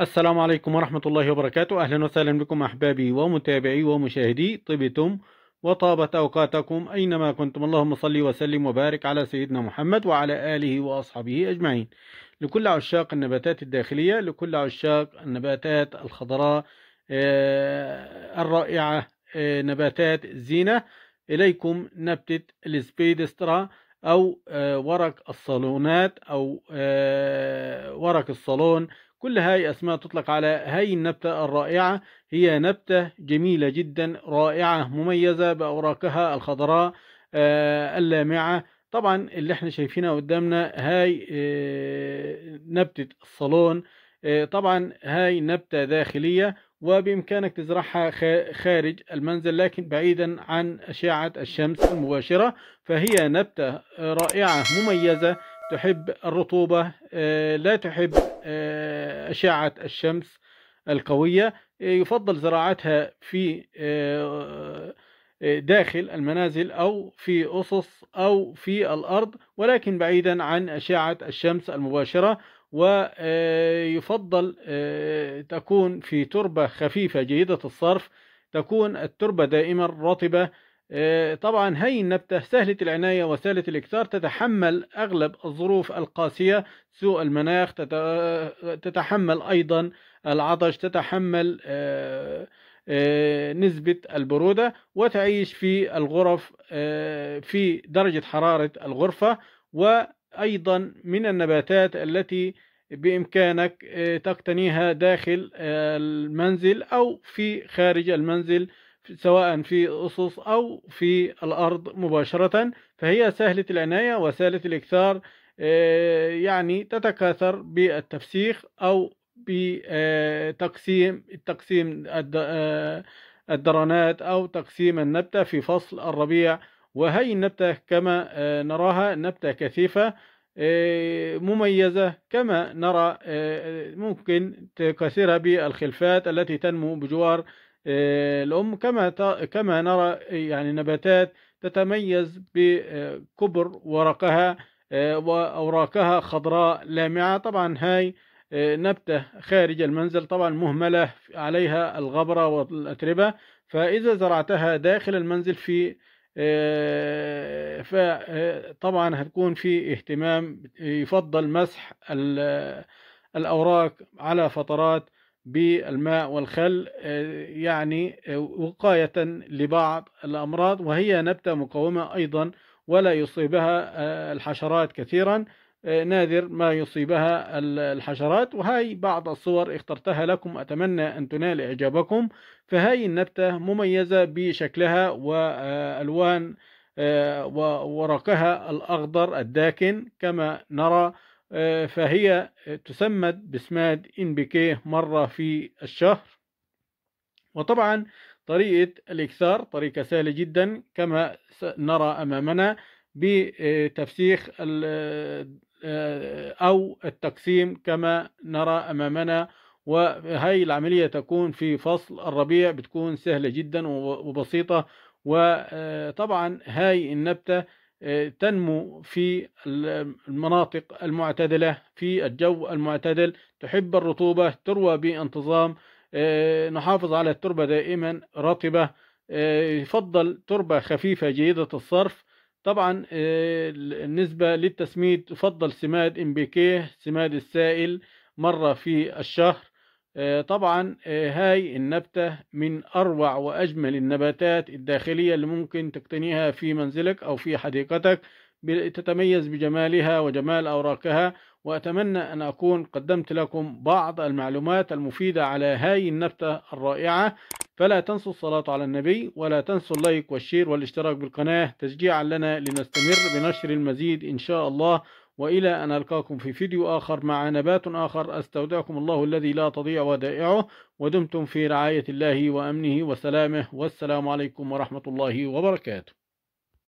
السلام عليكم ورحمة الله وبركاته أهلا وسهلا بكم أحبابي ومتابعي ومشاهدي طبتم وطابت أوقاتكم أينما كنتم اللهم صل وسلم وبارك على سيدنا محمد وعلى آله وأصحابه أجمعين لكل عشاق النباتات الداخلية لكل عشاق النباتات الخضراء آه، الرائعة آه، نباتات الزينة إليكم نبتة السبيدسترا أو آه، ورق الصالونات أو ورق الصالون كل هاي أسماء تطلق على هاي النبتة الرائعة هي نبتة جميلة جدا رائعة مميزة بأوراقها الخضراء آه، اللامعة طبعا اللي احنا شايفينها قدامنا هاي آه، نبتة الصالون آه، طبعا هاي نبتة داخلية وبإمكانك تزرعها خارج المنزل لكن بعيدا عن أشعة الشمس المباشرة فهي نبتة رائعة مميزة تحب الرطوبة آه، لا تحب آه، أشعة الشمس القوية آه، يفضل زراعتها في داخل المنازل أو في أسس أو في الأرض ولكن بعيدا عن أشعة الشمس المباشرة ويفضل تكون في تربة خفيفة جيدة الصرف تكون التربة دائما رطبة آه، طبعا هي النبتة سهلة العناية وسهلة الإكثار تتحمل أغلب الظروف القاسية سوء المناخ تتحمل أيضا العطش تتحمل آه، آه، نسبة البرودة وتعيش في الغرف في درجة حرارة الغرفة وأيضا من النباتات التي بإمكانك تقتنيها داخل المنزل أو في خارج المنزل سواء في أصص أو في الأرض مباشرة فهي سهلة العناية وسهلة الإكثار آه، يعني تتكاثر بالتفسيخ أو بتقسيم التقسيم آه، الدرانات أو تقسيم النبتة في فصل الربيع وهي النبتة كما آه، نراها نبتة كثيفة مميزة كما نرى ممكن تكسرها بالخلفات التي تنمو بجوار آه، الأم كما كما نرى يعني نباتات تتميز بكبر ورقها آه، وأوراقها خضراء لامعة طبعا هاي آه، نبتة خارج المنزل طبعا مهملة عليها الغبرة والأتربة فإذا زرعتها داخل المنزل في فطبعا هتكون في اهتمام يفضل مسح الأوراق على فترات بالماء والخل آه، يعني آه، وقاية لبعض الأمراض وهي نبتة مقاومة أيضا ولا يصيبها آه، الحشرات كثيرا نادر ما يصيبها الحشرات وهاي بعض الصور اخترتها لكم أتمنى أن تنال إعجابكم فهاي النبتة مميزة بشكلها وألوان وورقها الأخضر الداكن كما نرى آه، فهي تسمد بسماد ان بيكيه مرة في الشهر وطبعا طريقة الاكثار طريقة سهلة جدا كما نرى أمامنا بتفسيخ آه، أو التقسيم كما نرى أمامنا وهي العملية تكون في فصل الربيع بتكون سهلة جدا وبسيطة وطبعا هاي النبتة تنمو في المناطق المعتدلة في الجو المعتدل تحب الرطوبة تروى بانتظام آه، نحافظ على التربة دائما رطبة آه، يفضل تربة خفيفة جيدة الصرف طبعا بالنسبة آه، للتسميد تفضل سماد MBK سماد السائل مرة في الشهر آه، طبعا آه، هاي النبتة من أروع وأجمل النباتات الداخلية اللي ممكن تقتنيها في منزلك أو في حديقتك تتميز بجمالها وجمال أوراقها وأتمنى أن أكون قدمت لكم بعض المعلومات المفيدة على هاي النبتة الرائعة فلا تنسوا الصلاة على النبي ولا تنسوا اللايك والشير والاشتراك بالقناة تشجيعا لنا لنستمر بنشر المزيد إن شاء الله وإلى أن ألقاكم في فيديو آخر مع نبات آخر أستودعكم الله الذي لا تضيع ودائعه ودمتم في رعاية الله وأمنه وسلامه والسلام عليكم ورحمة الله وبركاته